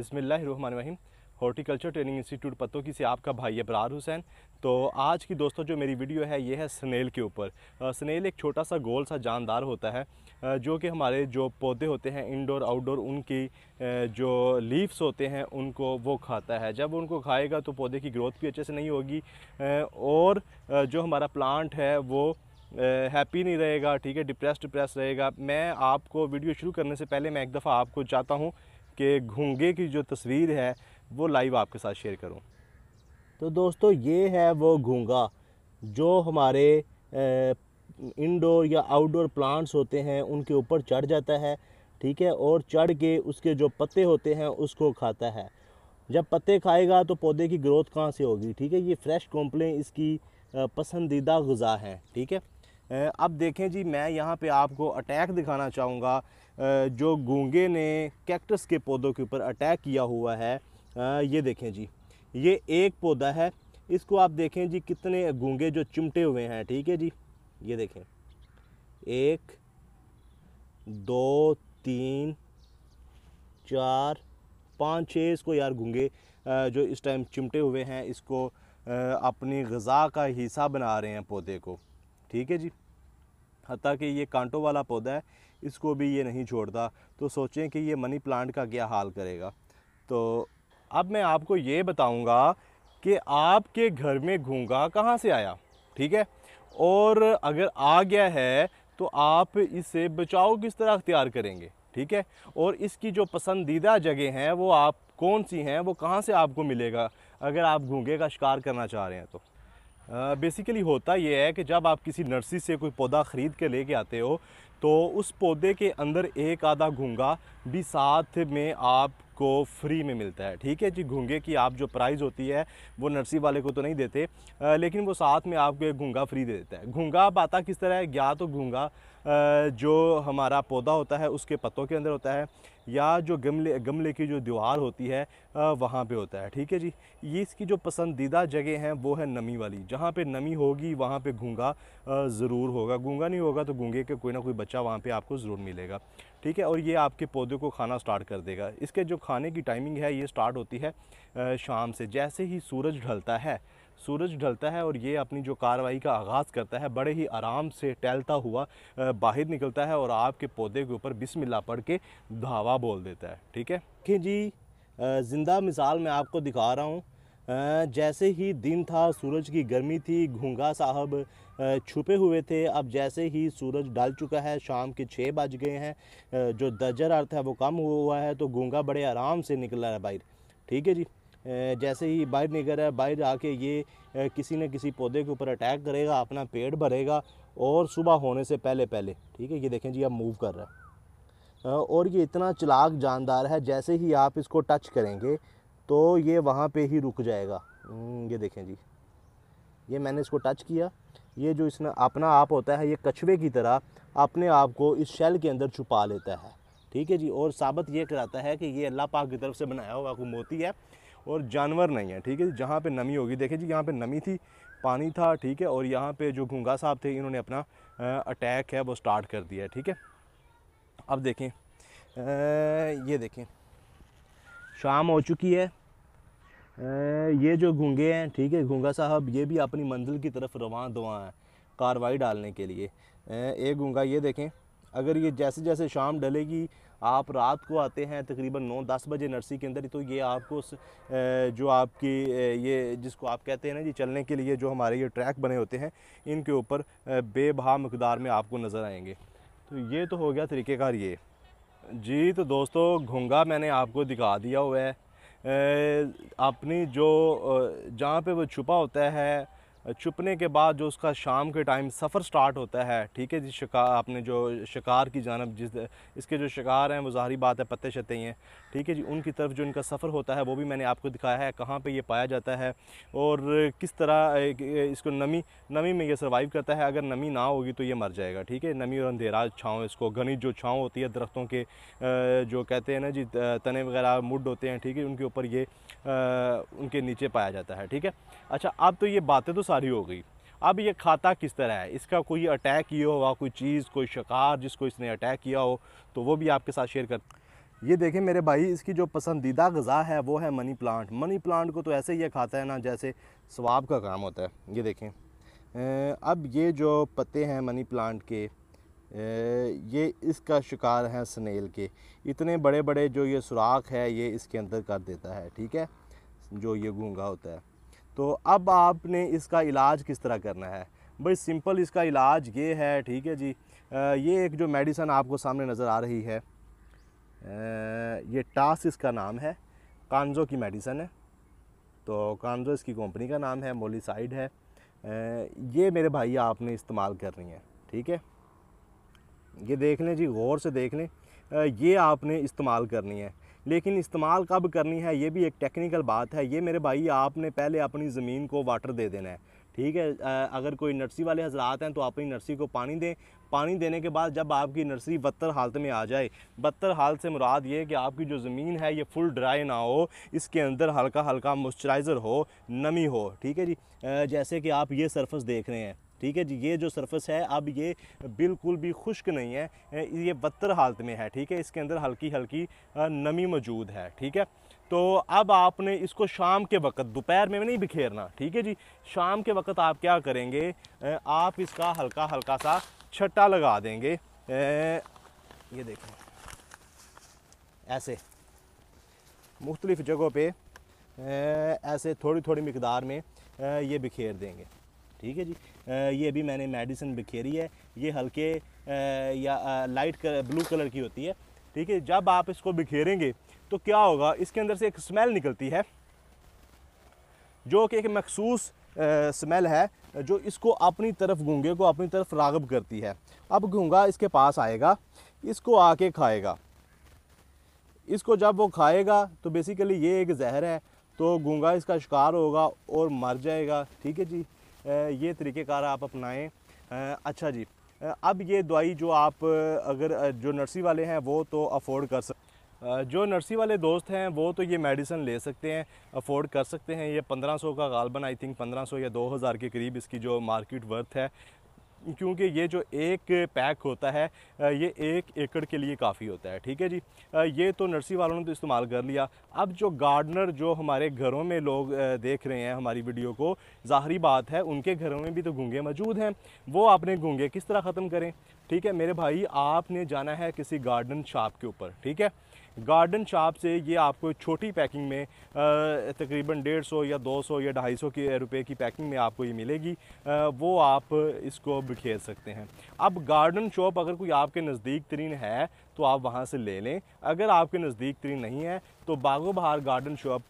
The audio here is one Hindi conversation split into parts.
वहीम हॉर्टिकल्चर ट्रेनिंग इंस्टीट्यूट की से आपका भाई अबरार हुसैन तो आज की दोस्तों जो मेरी वीडियो है ये है स्नेल के ऊपर स्नेल एक छोटा सा गोल सा जानदार होता है जो कि हमारे जो पौधे होते हैं इंडोर आउटडोर उनकी जो लीव्स होते हैं उनको वो खाता है जब उनको खाएगा तो पौधे की ग्रोथ भी अच्छे से नहीं होगी और जो हमारा प्लांट है वो हैप्पी नहीं रहेगा ठीक है डिप्रेस डिप्रेस रहेगा मैं आपको वीडियो शुरू करने से पहले मैं एक दफ़ा आपको चाहता हूँ के घूंगे की जो तस्वीर है वो लाइव आपके साथ शेयर करूँ तो दोस्तों ये है वो घूंगा जो हमारे इंडोर या आउटडोर प्लांट्स होते हैं उनके ऊपर चढ़ जाता है ठीक है और चढ़ के उसके जो पत्ते होते हैं उसको खाता है जब पत्ते खाएगा तो पौधे की ग्रोथ कहाँ से होगी ठीक है ये फ्रेश कॉम्प्लें इसकी पसंदीदा गज़ा है ठीक है अब देखें जी मैं यहाँ पे आपको अटैक दिखाना चाहूँगा जो गूंगे ने कैक्टस के पौधों के ऊपर अटैक किया हुआ है ये देखें जी ये एक पौधा है इसको आप देखें जी कितने गूंगे जो चिमटे हुए हैं ठीक है जी ये देखें एक दो तीन चार पाँच छः इसको यार गूंगे जो इस टाइम चिमटे हुए हैं इसको अपनी गज़ा का हिस्सा बना रहे हैं पौधे को ठीक है जी हती कि ये कांटों वाला पौधा है इसको भी ये नहीं छोड़ता तो सोचें कि ये मनी प्लांट का क्या हाल करेगा तो अब मैं आपको ये बताऊंगा कि आपके घर में घूंगा कहाँ से आया ठीक है और अगर आ गया है तो आप इसे बचाओ किस तरह अख्तियार करेंगे ठीक है और इसकी जो पसंदीदा जगह हैं वो आप कौन सी हैं वो कहाँ से आपको मिलेगा अगर आप घूंगे का शिकार करना चाह रहे हैं तो बेसिकली होता ये है कि जब आप किसी नर्सरी से कोई पौधा ख़रीद के लेके आते हो तो उस पौधे के अंदर एक आधा घूंगा भी साथ में आप को फ्री में मिलता है ठीक है जी घूंगे की आप जो प्राइस होती है वो नर्सरी वाले को तो नहीं देते आ, लेकिन वो साथ में आपको एक घूंगा फ्री दे देता है आप आता किस तरह है या तो घूंगा जो हमारा पौधा होता है उसके पत्तों के अंदर होता है या जो गमले गमले की जो दीवार होती है वहाँ पे होता है ठीक है जी ये इसकी जो पसंदीदा जगह हैं वो है नमी वाली जहाँ पे नमी होगी वहाँ पे घूंगा ज़रूर होगा घूंगा नहीं होगा तो घूंगे के कोई ना कोई बच्चा वहाँ पे आपको ज़रूर मिलेगा ठीक है और ये आपके पौधे को खाना स्टार्ट कर देगा इसके जो खाने की टाइमिंग है ये स्टार्ट होती है शाम से जैसे ही सूरज ढलता है सूरज ढलता है और ये अपनी जो कार्रवाई का आगाज़ करता है बड़े ही आराम से टहलता हुआ बाहर निकलता है और आपके पौधे के ऊपर बिस्मिल्लाह पढ़ के धावा बोल देता है ठीक है कि जी ज़िंदा मिसाल मैं आपको दिखा रहा हूँ जैसे ही दिन था सूरज की गर्मी थी घूंगा साहब छुपे हुए थे अब जैसे ही सूरज डाल चुका है शाम के छः बज गए हैं जो दजर अर्थ है वो कम हुआ है तो घूंगा बड़े आराम से निकल रहा है बाहर ठीक है जी जैसे ही बाहर निकल रहा है बाहर आके ये किसी न किसी पौधे के ऊपर अटैक करेगा अपना पेट भरेगा और सुबह होने से पहले पहले ठीक है ये देखें जी अब मूव कर रहा है और ये इतना चलाक जानदार है जैसे ही आप इसको टच करेंगे तो ये वहाँ पे ही रुक जाएगा हम्म, ये देखें जी ये मैंने इसको टच किया ये जो इसने अपना आप होता है ये कछुए की तरह अपने आप को इस शेल के अंदर छुपा लेता है ठीक है जी और साबित ये कराता है कि ये अल्लाह पाक की तरफ से बनाया हुआ को मोती है और जानवर नहीं है ठीक है जी जहाँ पर नमी होगी देखें जी यहाँ पर नमी थी पानी था ठीक है और यहाँ पर जो घुंगा साहब थे इन्होंने अपना अटैक है वो स्टार्ट कर दिया है ठीक है अब देखें ये देखें शाम हो चुकी है ये जो घूंगे हैं ठीक है घूंगा साहब ये भी अपनी मंजिल की तरफ रवान दुआ हैं कार्रवाई डालने के लिए एक घूंगा ये देखें अगर ये जैसे जैसे शाम डलेगी आप रात को आते हैं तकरीबन नौ दस बजे नर्सरी के अंदर तो ये आपको जो आपकी ये जिसको आप कहते हैं ना जी चलने के लिए जो हमारे ये ट्रैक बने होते हैं इनके ऊपर बेबहा मकदार में आपको नज़र आएंगे तो ये तो हो गया तरीक़ेकार ये जी तो दोस्तों घोंगा मैंने आपको दिखा दिया हुआ है अपनी जो जहाँ पे वो छुपा होता है छुपने के बाद जो उसका शाम के टाइम सफ़र स्टार्ट होता है ठीक है जी शिकार आपने जो शिकार की जानब जिस इसके जो शिकार हैं वो ज़ाहरी बात है पत्ते शत्ते ही हैं ठीक है जी उनकी तरफ जो इनका सफ़र होता है वो भी मैंने आपको दिखाया है कहाँ पर ये पाया जाता है और किस तरह इसको नमी नमी में ये सर्वाइव करता है अगर नमी ना होगी तो ये मर जाएगा ठीक है नमी और अंधेरा छाँव इसको घनी जो छाँव होती है दरख्तों के जो कहते हैं ना जी तने वगैरह मुड होते हैं ठीक है उनके ऊपर ये उनके नीचे पाया जाता है ठीक है अच्छा अब तो ये बातें तो सारी हो गई अब ये खाता किस तरह है इसका कोई अटैक किया होगा कोई चीज़ कोई शिकार जिसको इसने अटैक किया हो तो वो भी आपके साथ शेयर कर ये देखें मेरे भाई इसकी जो पसंदीदा गज़ा है वो है मनी प्लांट मनी प्लांट को तो ऐसे ही खाता है ना जैसे स्वाब का काम होता है ये देखें अब ये जो पत्ते हैं मनी प्लांट के ये इसका शिकार है स्नेल के इतने बड़े बड़े जो ये सुराख है ये इसके अंदर कर देता है ठीक है जो ये घूंगा होता है तो अब आपने इसका इलाज किस तरह करना है भाई सिंपल इसका इलाज ये है ठीक है जी ये एक जो मेडिसन आपको सामने नज़र आ रही है ये टास इसका नाम है कानजो की मेडिसन है तो कानजो इसकी कंपनी का नाम है मोलीसाइड है ये मेरे भाई आपने इस्तेमाल करनी है ठीक है ये देख लें जी गौर से देख लें ये आपने इस्तेमाल करनी है लेकिन इस्तेमाल कब करनी है ये भी एक टेक्निकल बात है ये मेरे भाई आपने पहले अपनी ज़मीन को वाटर दे देना है ठीक है अगर कोई नर्सरी वाले हजरात हैं तो अपनी नर्सरी को पानी दें पानी देने के बाद जब आपकी नर्सरी बदतर हालत में आ जाए बदतर हालत से मुराद ये कि आपकी जो ज़मीन है ये फुल ड्राई ना हो इसके अंदर हल्का हल्का मॉइस्चराइज़र हो नमी हो ठीक है जी जैसे कि आप ये सरफस देख रहे हैं ठीक है जी ये जो सरफेस है अब ये बिल्कुल भी खुश्क नहीं है ये बदतर हालत में है ठीक है इसके अंदर हल्की हल्की नमी मौजूद है ठीक है तो अब आपने इसको शाम के वक्त दोपहर में नहीं बिखेरना ठीक है जी शाम के वक्त आप क्या करेंगे आप इसका हल्का हल्का सा छट्टा लगा देंगे ये देखें ऐसे मुख्तलिफ़ जगहों पे ऐसे थोड़ी थोड़ी मकदार में ये बिखेर देंगे ठीक है जी ये भी मैंने मेडिसिन बिखेरी है ये हल्के या लाइट कलर, ब्लू कलर की होती है ठीक है जब आप इसको बिखेरेंगे तो क्या होगा इसके अंदर से एक स्मेल निकलती है जो कि एक मखसूस स्मेल है जो इसको अपनी तरफ गूँगे को अपनी तरफ रागब करती है अब गूँगा इसके पास आएगा इसको आके खाएगा इसको जब वो खाएगा तो बेसिकली ये एक जहर है तो गूँगा इसका शिकार होगा और मर जाएगा ठीक है जी ये तरीक़ेकार आप अपनाएं अच्छा जी अब ये दवाई जो आप अगर जो नर्सी वाले हैं वो तो अफोर्ड कर सकते जो नर्सी वाले दोस्त हैं वो तो ये मेडिसिन ले सकते हैं अफोर्ड कर सकते हैं ये 1500 का गालबन आई थिंक 1500 या 2000 के करीब इसकी जो मार्केट वर्थ है क्योंकि ये जो एक पैक होता है ये एक एकड़ के लिए काफ़ी होता है ठीक है जी ये तो नर्सरी वालों ने तो इस्तेमाल कर लिया अब जो गार्डनर जो हमारे घरों में लोग देख रहे हैं हमारी वीडियो को ज़ाहरी बात है उनके घरों में भी तो घूंगे मौजूद हैं वो आपने घूंगे किस तरह ख़त्म करें ठीक है मेरे भाई आपने जाना है किसी गार्डन शॉप के ऊपर ठीक है गार्डन शॉप से ये आपको छोटी पैकिंग में तकरीबन डेढ़ सौ या दो सौ या ढाई सौ के रुपये की पैकिंग में आपको ये मिलेगी वो आप इसको बिखेर सकते हैं अब गार्डन शॉप अगर कोई आपके नज़दीक तरीन है तो आप वहाँ से ले लें अगर आपके नज़दीक तरीन नहीं है तो बागो बहार गार्डन शॉप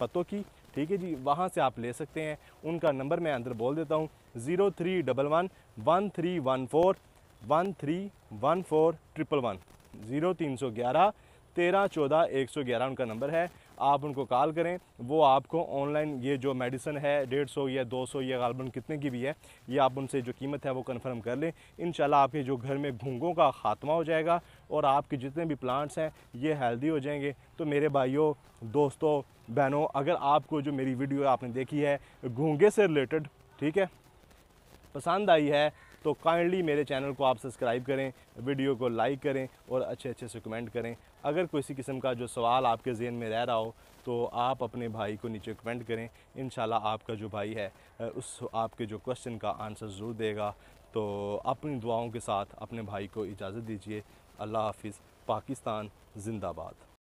पतों की ठीक है जी वहाँ से आप ले सकते हैं उनका नंबर मैं अंदर बोल देता हूँ zero three double one one three one four one three one four triple one zero तीन सौ ग्यारह तेरह चौदह एक सौ ग्यारह उनका नंबर है आप उनको कॉल करें वो आपको ऑनलाइन ये जो मेडिसन है डेढ़ सौ या दो सौ या गालबन कितने की भी है ये आप उनसे जो कीमत है वो कन्फर्म कर लें इन आपके जो घर में घूंगों का ख़ात्मा हो जाएगा और आपके जितने भी प्लांट्स हैं ये हेल्दी हो जाएंगे तो मेरे भाइयों दोस्तों बहनों अगर आपको जो मेरी वीडियो आपने देखी है घूंगे से रिलेटेड ठीक है पसंद आई है तो काइंडली मेरे चैनल को आप सब्सक्राइब करें वीडियो को लाइक करें और अच्छे अच्छे से कमेंट करें अगर किसी किस्म का जो सवाल आपके जहन में रह रहा हो तो आप अपने भाई को नीचे कमेंट करें इन आपका जो भाई है उस आपके जो क्वेश्चन का आंसर ज़रूर देगा तो अपनी दुआओं के साथ अपने भाई को इजाज़त दीजिए अल्लाह हाफिज़ पाकिस्तान जिंदाबाद